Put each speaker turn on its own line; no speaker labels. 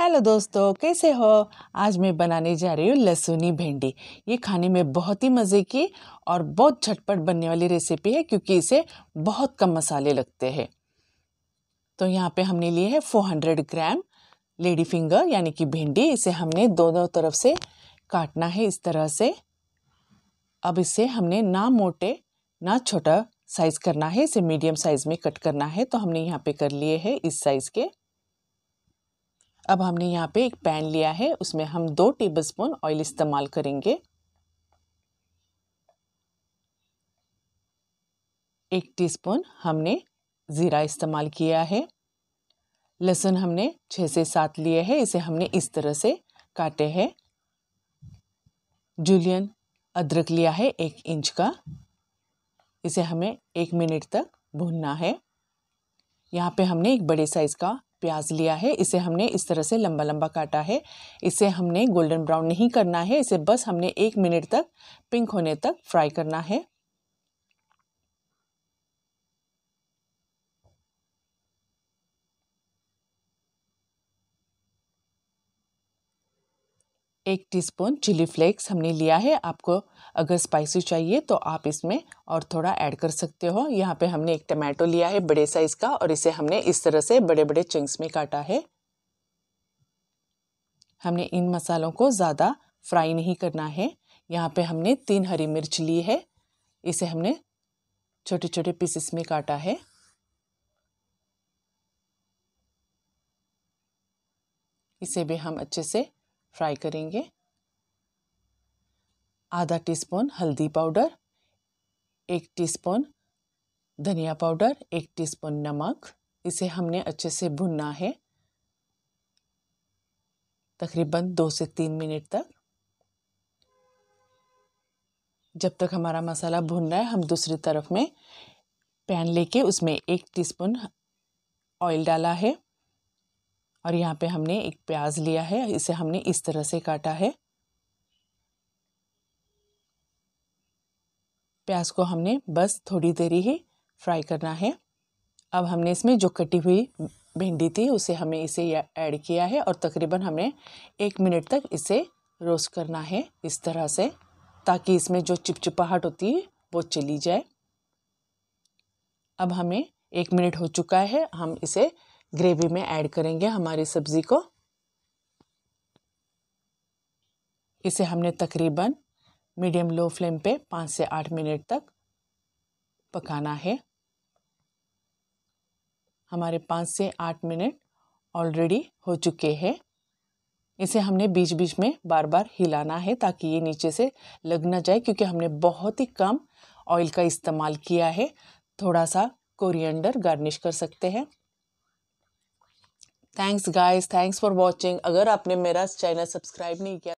hello दोस्तों कैसे हो आज मैं बनाने जा रही हूँ लहसुनी भिंडी ये खाने में बहुत ही मज़े की और बहुत झटपट बनने वाली रेसिपी है क्योंकि इसे बहुत कम मसाले लगते हैं तो यहाँ पे हमने लिए है 400 ग्राम लेडी फिंगर यानी कि भिंडी इसे हमने दोनों तरफ से काटना है इस तरह से अब इसे हमने ना मोटे ना छोटा साइज़ करना है इसे मीडियम साइज़ में कट करना है तो हमने यहाँ पे कर लिए है इस साइज़ के अब हमने यहाँ पे एक पैन लिया है उसमें हम दो टेबलस्पून ऑयल इस्तेमाल करेंगे एक टीस्पून हमने ज़ीरा इस्तेमाल किया है लहसुन हमने छः से सात लिए है इसे हमने इस तरह से काटे हैं जूलियन अदरक लिया है एक इंच का इसे हमें एक मिनट तक भूनना है यहाँ पे हमने एक बड़े साइज़ का प्याज लिया है इसे हमने इस तरह से लंबा लंबा काटा है इसे हमने गोल्डन ब्राउन नहीं करना है इसे बस हमने एक मिनट तक पिंक होने तक फ्राई करना है एक टीस्पून चिली फ्लेक्स हमने लिया है आपको अगर स्पाइसी चाहिए तो आप इसमें और थोड़ा ऐड कर सकते हो यहाँ पे हमने एक टमाटो लिया है बड़े साइज़ का और इसे हमने इस तरह से बड़े बड़े चंक्स में काटा है हमने इन मसालों को ज़्यादा फ्राई नहीं करना है यहाँ पे हमने तीन हरी मिर्च ली है इसे हमने छोटे छोटे पीसेस में काटा है इसे भी हम अच्छे से फ्राई करेंगे आधा टीस्पून हल्दी पाउडर एक टीस्पून धनिया पाउडर एक टीस्पून नमक इसे हमने अच्छे से भुनना है तकरीबन दो से तीन मिनट तक जब तक हमारा मसाला भुन रहा है हम दूसरी तरफ में पैन लेके उसमें एक टीस्पून ऑयल डाला है और यहाँ पे हमने एक प्याज लिया है इसे हमने इस तरह से काटा है प्याज को हमने बस थोड़ी देर ही फ्राई करना है अब हमने इसमें जो कटी हुई भिंडी थी उसे हमें इसे ऐड किया है और तकरीबन हमें एक मिनट तक इसे रोस्ट करना है इस तरह से ताकि इसमें जो चिपचिपाहट होती है वो चली जाए अब हमें एक मिनट हो चुका है हम इसे ग्रेवी में ऐड करेंगे हमारी सब्ज़ी को इसे हमने तकरीबन मीडियम लो फ्लेम पे पाँच से आठ मिनट तक पकाना है हमारे पाँच से आठ मिनट ऑलरेडी हो चुके हैं इसे हमने बीच बीच में बार बार हिलाना है ताकि ये नीचे से लग ना जाए क्योंकि हमने बहुत ही कम ऑयल का इस्तेमाल किया है थोड़ा सा कोरिएंडर गार्निश कर सकते हैं thanks guys thanks for watching अगर आपने मेरा चैनल सब्सक्राइब नहीं किया